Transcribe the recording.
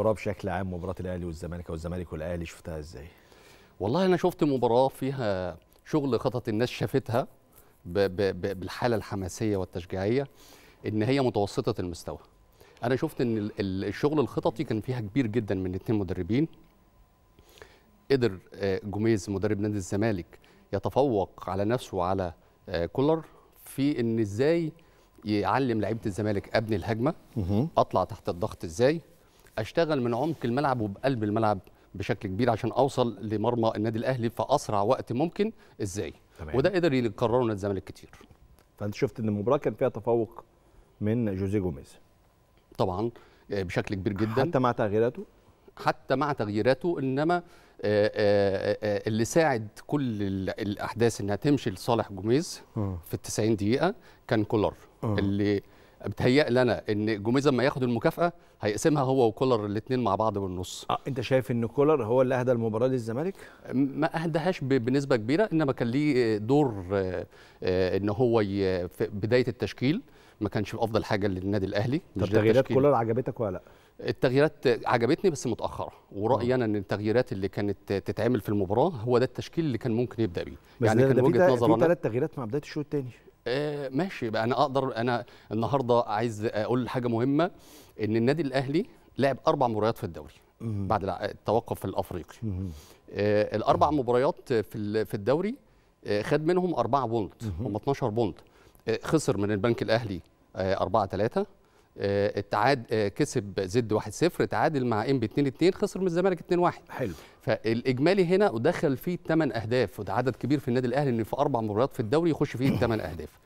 المباراه بشكل عام مباراه الاهلي والزمالك او الزمالك والاهلي شفتها ازاي والله انا شفت مباراه فيها شغل خطط الناس شافتها بـ بـ بالحاله الحماسيه والتشجيعيه ان هي متوسطه المستوى انا شفت ان الشغل الخططي كان فيها كبير جدا من الاثنين مدربين قدر آه، جوميز مدرب نادي الزمالك يتفوق على نفسه وعلى آه، كولر في ان ازاي يعلم لعيبه الزمالك ابني الهجمه اطلع تحت الضغط ازاي اشتغل من عمق الملعب وبقلب الملعب بشكل كبير عشان اوصل لمرمى النادي الاهلي في اسرع وقت ممكن ازاي تمام. وده قدر يكرره نادي الزمالك كتير فانت شفت ان المباراه كان فيها تفوق من جوزيه جوميز طبعا آه، بشكل كبير جدا حتى مع تغييراته حتى مع تغييراته انما آه، آه، اللي ساعد كل الاحداث انها تمشي لصالح جوميز في ال 90 دقيقه كان كولر اللي بتهيأ لنا ان جوميز لما ياخد المكافاه هيقسمها هو وكولر الاثنين مع بعض بالنص اه انت شايف ان كولر هو اللي اهدى المباراه للزمالك ما اهدهاش بنسبه كبيره انما كان ليه دور آه، آه، ان هو في بدايه التشكيل ما كانش افضل حاجه للنادي الاهلي طب تغييرات كولر عجبتك ولا لا التغييرات عجبتني بس متاخره ورايي آه. انا ان التغييرات اللي كانت تتعمل في المباراه هو ده التشكيل اللي كان ممكن يبدا بيه يعني كان وجهه نظري في ثلاث تغييرات مع بدايه الشوط الثاني آه، ماشي بقى انا اقدر انا النهارده عايز اقول حاجه مهمه ان النادي الاهلي لعب اربع مباريات في الدوري بعد التوقف الافريقي آه، الاربع مباريات في في الدوري آه، خد منهم اربعه بونت هم 12 بونت خسر من البنك الاهلي اربعه ثلاثه التعاد آه، آه، كسب زد 1-0 تعادل مع انبي 2-2 خسر من الزمالك 2-1 حلو فالاجمالي هنا ودخل فيه 8 اهداف وده عدد كبير في النادي الاهلي ان في اربع مباريات في الدوري يخش فيه 8 اهداف